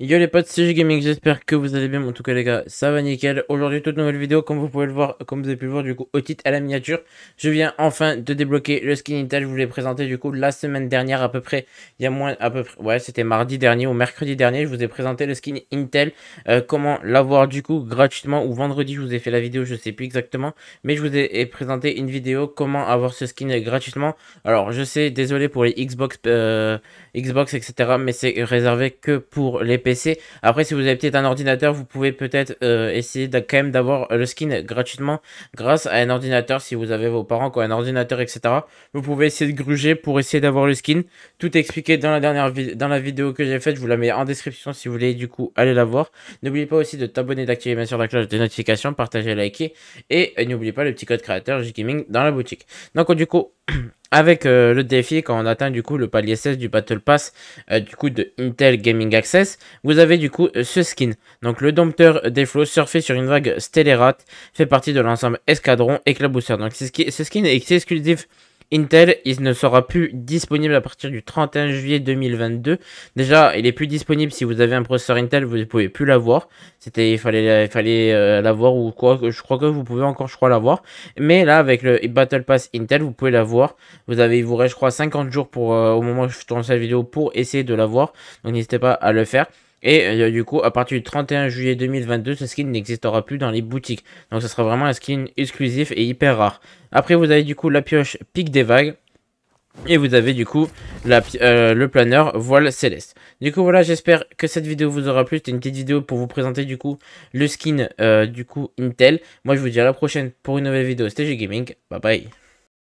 Yo les potes, c'est Gaming, j'espère que vous allez bien, en tout cas les gars, ça va nickel. Aujourd'hui, toute nouvelle vidéo, comme vous pouvez le voir, comme vous avez pu le voir du coup, au titre à la miniature, je viens enfin de débloquer le skin Intel, je vous l'ai présenté du coup la semaine dernière à peu près, il y a moins, à peu près, ouais c'était mardi dernier ou mercredi dernier, je vous ai présenté le skin Intel, euh, comment l'avoir du coup gratuitement ou vendredi, je vous ai fait la vidéo, je sais plus exactement, mais je vous ai présenté une vidéo comment avoir ce skin gratuitement. Alors je sais, désolé pour les Xbox, euh, Xbox etc, mais c'est réservé que pour les PC. Après, si vous avez peut-être un ordinateur, vous pouvez peut-être euh, essayer quand même d'avoir euh, le skin gratuitement grâce à un ordinateur. Si vous avez vos parents qui ont un ordinateur, etc., vous pouvez essayer de gruger pour essayer d'avoir le skin. Tout est expliqué dans la dernière dans la vidéo que j'ai faite. Je vous la mets en description si vous voulez. Du coup, aller la voir. N'oubliez pas aussi de t'abonner, d'activer bien sûr la cloche des notifications, partager, liker et, et euh, n'oubliez pas le petit code créateur JGaming dans la boutique. Donc, du coup. avec euh, le défi, quand on atteint du coup le palier 16 du Battle Pass euh, du coup de Intel Gaming Access, vous avez du coup euh, ce skin. Donc le dompteur des flots surfé sur une vague stellérate fait partie de l'ensemble escadron éclabousseur. Donc ce skin est exclusif Intel, il ne sera plus disponible à partir du 31 juillet 2022. Déjà, il est plus disponible si vous avez un processeur Intel, vous ne pouvez plus l'avoir. C'était, il fallait, euh, il fallait euh, l'avoir ou quoi. Je crois que vous pouvez encore, je crois, l'avoir. Mais là, avec le Battle Pass Intel, vous pouvez l'avoir. Vous avez, il vous reste, je crois, 50 jours pour, euh, au moment où je tourne cette vidéo pour essayer de l'avoir. Donc n'hésitez pas à le faire. Et euh, du coup, à partir du 31 juillet 2022, ce skin n'existera plus dans les boutiques. Donc ce sera vraiment un skin exclusif et hyper rare. Après, vous avez du coup la pioche Pique des Vagues. Et vous avez du coup euh, le planeur voile céleste. Du coup voilà j'espère que cette vidéo vous aura plu. C'était une petite vidéo pour vous présenter du coup le skin euh, du coup Intel. Moi je vous dis à la prochaine pour une nouvelle vidéo. C'était Gaming. Bye bye.